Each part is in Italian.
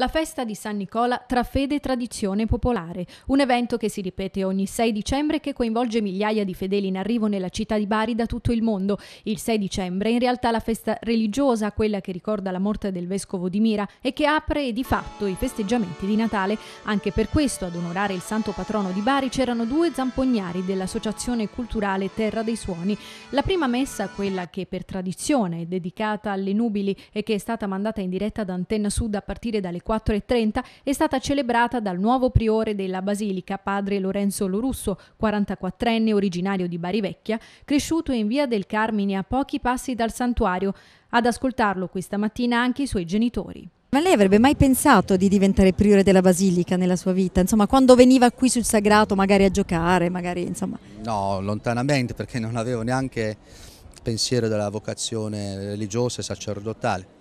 La festa di San Nicola tra fede e tradizione popolare, un evento che si ripete ogni 6 dicembre e che coinvolge migliaia di fedeli in arrivo nella città di Bari da tutto il mondo. Il 6 dicembre è in realtà la festa religiosa, quella che ricorda la morte del vescovo di Mira e che apre di fatto i festeggiamenti di Natale. Anche per questo ad onorare il santo patrono di Bari c'erano due zampognari dell'associazione culturale Terra dei Suoni. La prima messa, quella che per tradizione è dedicata alle nubili e che è stata mandata in diretta da Antenna Sud a partire dalle 4.30 è stata celebrata dal nuovo priore della Basilica, padre Lorenzo Lorusso, 44enne originario di Bari Vecchia, cresciuto in via del Carmine a pochi passi dal santuario, ad ascoltarlo questa mattina anche i suoi genitori. Ma lei avrebbe mai pensato di diventare priore della Basilica nella sua vita? Insomma, quando veniva qui sul Sagrato magari a giocare, magari insomma... No, lontanamente perché non avevo neanche pensiero della vocazione religiosa e sacerdotale.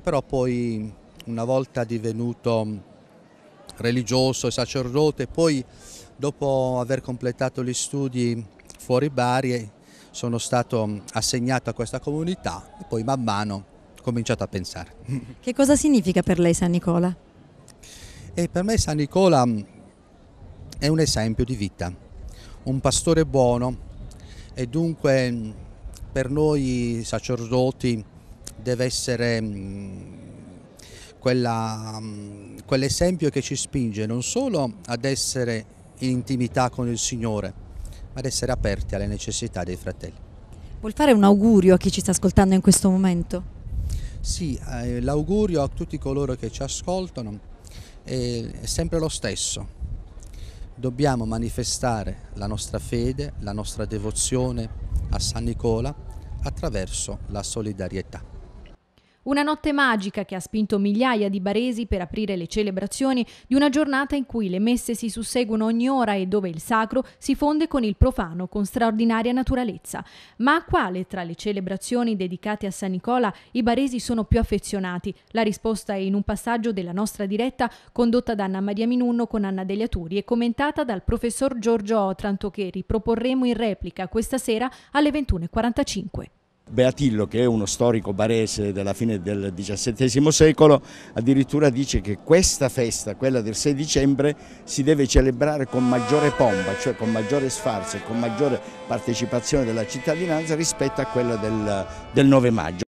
Però poi una volta divenuto religioso e sacerdote, poi dopo aver completato gli studi fuori Bari sono stato assegnato a questa comunità e poi man mano ho cominciato a pensare. Che cosa significa per lei San Nicola? E per me San Nicola mm, è un esempio di vita, un pastore buono e dunque mm, per noi sacerdoti deve essere mm, quella, mm, quell'esempio che ci spinge non solo ad essere in intimità con il Signore, ma ad essere aperti alle necessità dei fratelli. Vuol fare un augurio a chi ci sta ascoltando in questo momento? Sì, eh, l'augurio a tutti coloro che ci ascoltano è, è sempre lo stesso. Dobbiamo manifestare la nostra fede, la nostra devozione a San Nicola attraverso la solidarietà. Una notte magica che ha spinto migliaia di baresi per aprire le celebrazioni di una giornata in cui le messe si susseguono ogni ora e dove il sacro si fonde con il profano con straordinaria naturalezza. Ma a quale tra le celebrazioni dedicate a San Nicola i baresi sono più affezionati? La risposta è in un passaggio della nostra diretta condotta da Anna Maria Minunno con Anna Degli Aturi e commentata dal professor Giorgio Otranto che riproporremo in replica questa sera alle 21.45. Beatillo, che è uno storico barese della fine del XVII secolo, addirittura dice che questa festa, quella del 6 dicembre, si deve celebrare con maggiore pompa, cioè con maggiore sfarzo e con maggiore partecipazione della cittadinanza rispetto a quella del, del 9 maggio.